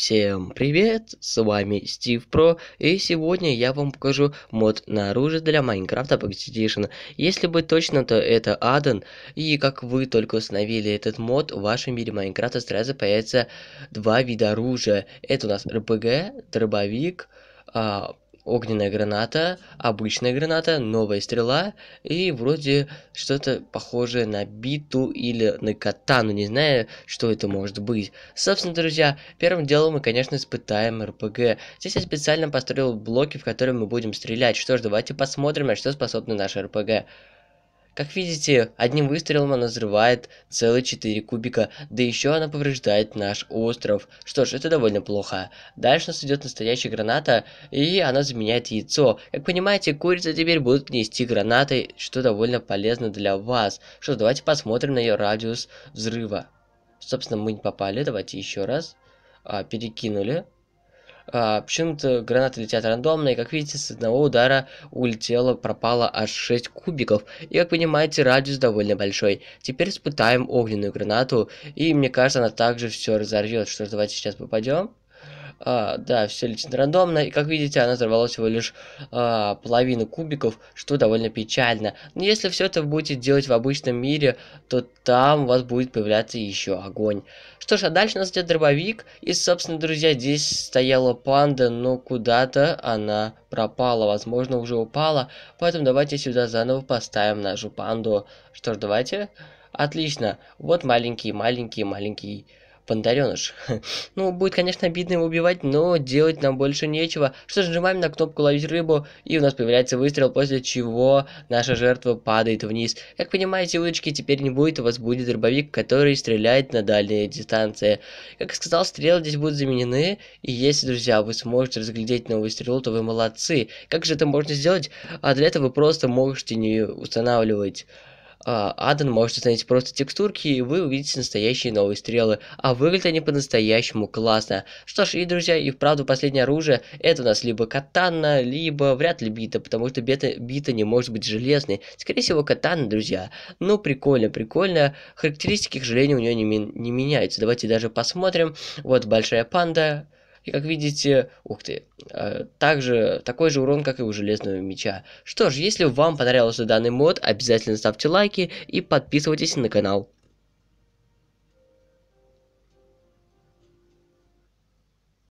Всем привет, с вами Стив Про, и сегодня я вам покажу мод на оружие для Майнкрафта Pocket Edition. Если быть точно, то это Аден, и как вы только установили этот мод, в вашем мире Майнкрафта сразу появится два вида оружия. Это у нас РПГ, дробовик, а, огненная граната, обычная граната, новая стрела и вроде что-то похожее на биту или на катану, не знаю, что это может быть. Собственно, друзья, первым делом мы, конечно, испытаем РПГ. Здесь я специально построил блоки, в которые мы будем стрелять. Что ж, давайте посмотрим, на что способны наши РПГ. Как видите, одним выстрелом она взрывает целые 4 кубика, да еще она повреждает наш остров. Что ж, это довольно плохо. Дальше нас идет настоящая граната, и она заменяет яйцо. Как понимаете, курицы теперь будут нести гранаты, что довольно полезно для вас. Что ж, давайте посмотрим на ее радиус взрыва. Собственно, мы не попали, давайте еще раз. А, перекинули. А, Почему-то гранаты летят рандомно, и как видите, с одного удара улетело, пропало аж 6 кубиков. И как понимаете, радиус довольно большой. Теперь испытаем огненную гранату, и мне кажется, она также все разорвет. Что ж, давайте сейчас попадем. А, да, все лично рандомно. И как видите, она взорвала всего лишь а, половину кубиков, что довольно печально. Но если все это будете делать в обычном мире, то там у вас будет появляться еще огонь. Что ж, а дальше у нас идет дробовик. И, собственно, друзья, здесь стояла панда, но куда-то она пропала. Возможно, уже упала. Поэтому давайте сюда заново поставим нашу панду. Что ж, давайте. Отлично. Вот маленький, маленький, маленький Пандареныш. ну, будет, конечно, обидно его убивать, но делать нам больше нечего. Что же, нажимаем на кнопку «Ловить рыбу», и у нас появляется выстрел, после чего наша жертва падает вниз. Как понимаете, удочки теперь не будет, у вас будет рыбовик, который стреляет на дальние дистанции. Как я сказал, стрелы здесь будут заменены, и если, друзья, вы сможете разглядеть новый стрелу, то вы молодцы. Как же это можно сделать? А для этого вы просто можете не устанавливать а, Адан может установить просто текстурки, и вы увидите настоящие новые стрелы. А выглядят они по-настоящему классно. Что ж, и друзья, и вправду последнее оружие, это у нас либо катана, либо вряд ли бита, потому что бита, бита не может быть железной. Скорее всего, катана, друзья. Ну, прикольно, прикольно. Характеристики, к сожалению, у нее не, не меняются. Давайте даже посмотрим. Вот большая панда, и как видите, ух ты, э, также такой же урон, как и у Железного Меча. Что ж, если вам понравился данный мод, обязательно ставьте лайки и подписывайтесь на канал.